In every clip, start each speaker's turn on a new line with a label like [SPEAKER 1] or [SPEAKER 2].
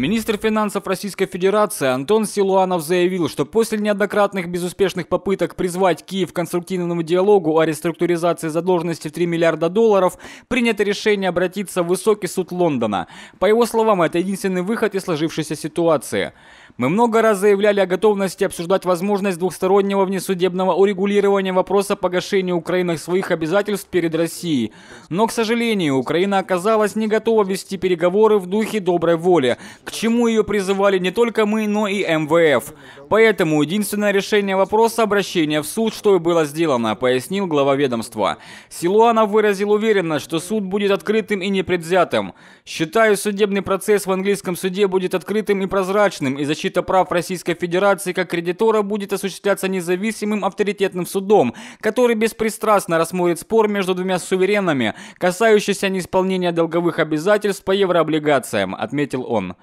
[SPEAKER 1] Министр финансов Российской Федерации Антон Силуанов заявил, что после неоднократных безуспешных попыток призвать Киев к конструктивному диалогу о реструктуризации задолженности в 3 миллиарда долларов, принято решение обратиться в высокий суд Лондона. По его словам, это единственный выход из сложившейся ситуации. Мы много раз заявляли о готовности обсуждать возможность двухстороннего внесудебного урегулирования вопроса погашения Украины своих обязательств перед Россией. Но, к сожалению, Украина оказалась не готова вести переговоры в духе доброй воли, к чему ее призывали не только мы, но и МВФ. Поэтому единственное решение вопроса – обращение в суд, что и было сделано, пояснил глава ведомства. Силуанов выразил уверенность, что суд будет открытым и непредвзятым. Считаю, судебный процесс в английском суде будет открытым и прозрачным и защитным защита прав Российской Федерации как кредитора будет осуществляться независимым авторитетным судом, который беспристрастно рассмотрит спор между двумя суверенами, касающийся неисполнения долговых обязательств по еврооблигациям, отметил он.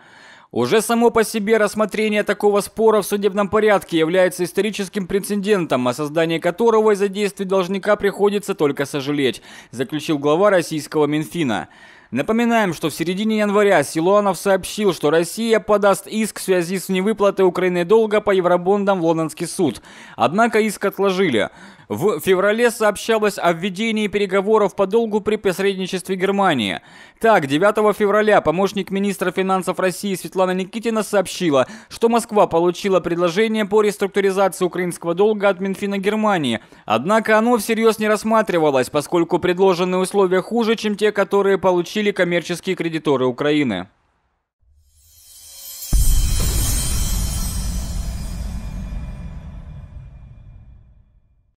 [SPEAKER 1] Уже само по себе рассмотрение такого спора в судебном порядке является историческим прецедентом, о создании которого из-за действий должника приходится только сожалеть, заключил глава российского Минфина. Напоминаем, что в середине января Силуанов сообщил, что Россия подаст иск в связи с невыплатой Украины долга по евробондам в лондонский суд. Однако иск отложили. В феврале сообщалось о введении переговоров по долгу при посредничестве Германии. Так, 9 февраля помощник министра финансов России Светлана Никитина сообщила, что Москва получила предложение по реструктуризации украинского долга от Минфина Германии. Однако оно всерьез не рассматривалось, поскольку предложенные условия хуже, чем те, которые получили сообщили коммерческие кредиторы Украины.